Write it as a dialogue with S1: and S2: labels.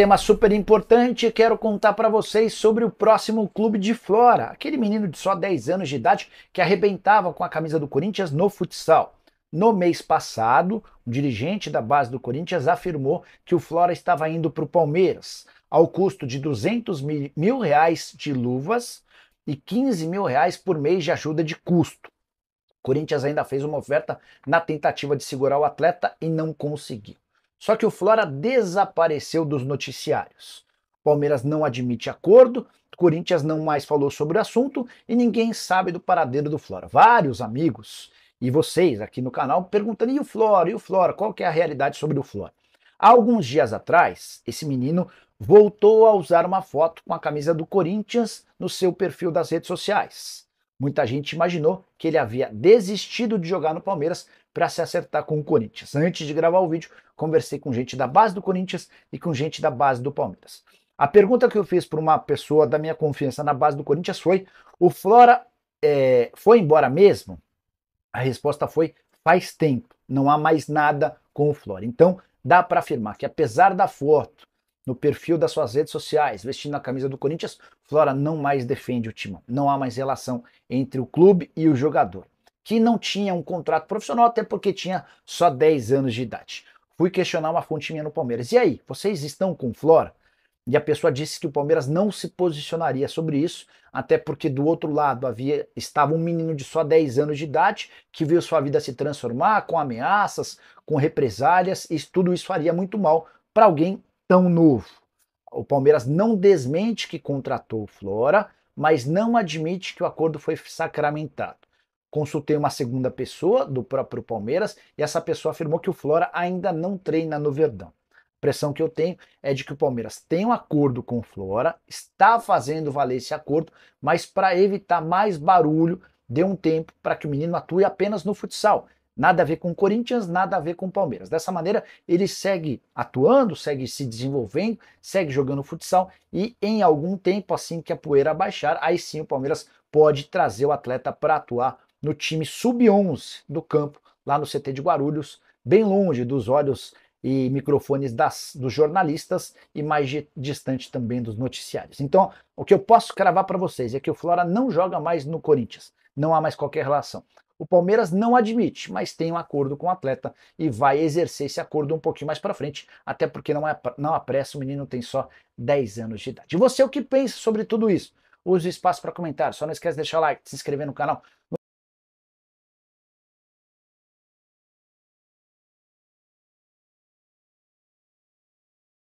S1: tema super importante, quero contar para vocês sobre o próximo clube de Flora, aquele menino de só 10 anos de idade que arrebentava com a camisa do Corinthians no futsal. No mês passado, o dirigente da base do Corinthians afirmou que o Flora estava indo para o Palmeiras, ao custo de 200 mil, mil reais de luvas e 15 mil reais por mês de ajuda de custo. O Corinthians ainda fez uma oferta na tentativa de segurar o atleta e não conseguiu. Só que o Flora desapareceu dos noticiários. Palmeiras não admite acordo, Corinthians não mais falou sobre o assunto e ninguém sabe do paradeiro do Flora. Vários amigos e vocês aqui no canal perguntando: e o Flora? E o Flora? Qual que é a realidade sobre o Flora? Há alguns dias atrás, esse menino voltou a usar uma foto com a camisa do Corinthians no seu perfil das redes sociais. Muita gente imaginou que ele havia desistido de jogar no Palmeiras para se acertar com o Corinthians. Antes de gravar o vídeo, conversei com gente da base do Corinthians e com gente da base do Palmeiras. A pergunta que eu fiz para uma pessoa da minha confiança na base do Corinthians foi: o Flora é, foi embora mesmo? A resposta foi: faz tempo, não há mais nada com o Flora. Então, dá para afirmar que apesar da foto no perfil das suas redes sociais, vestindo a camisa do Corinthians, Flora não mais defende o time. Não há mais relação entre o clube e o jogador, que não tinha um contrato profissional, até porque tinha só 10 anos de idade. Fui questionar uma fonte minha no Palmeiras. E aí, vocês estão com Flora? E a pessoa disse que o Palmeiras não se posicionaria sobre isso, até porque do outro lado havia estava um menino de só 10 anos de idade que viu sua vida se transformar com ameaças, com represálias, e tudo isso faria muito mal para alguém tão novo. O Palmeiras não desmente que contratou Flora, mas não admite que o acordo foi sacramentado. Consultei uma segunda pessoa do próprio Palmeiras e essa pessoa afirmou que o Flora ainda não treina no Verdão. A pressão que eu tenho é de que o Palmeiras tem um acordo com o Flora, está fazendo valer esse acordo, mas para evitar mais barulho, dê um tempo para que o menino atue apenas no futsal Nada a ver com o Corinthians, nada a ver com o Palmeiras. Dessa maneira, ele segue atuando, segue se desenvolvendo, segue jogando futsal e em algum tempo, assim que a poeira baixar, aí sim o Palmeiras pode trazer o atleta para atuar no time sub-11 do campo, lá no CT de Guarulhos, bem longe dos olhos e microfones das, dos jornalistas e mais distante também dos noticiários. Então, o que eu posso cravar para vocês é que o Flora não joga mais no Corinthians. Não há mais qualquer relação. O Palmeiras não admite, mas tem um acordo com o atleta e vai exercer esse acordo um pouquinho mais para frente, até porque não, é, não há pressa, o menino tem só 10 anos de idade. E você o que pensa sobre tudo isso? Use o espaço para comentar, só não esquece de deixar o like, se inscrever no canal.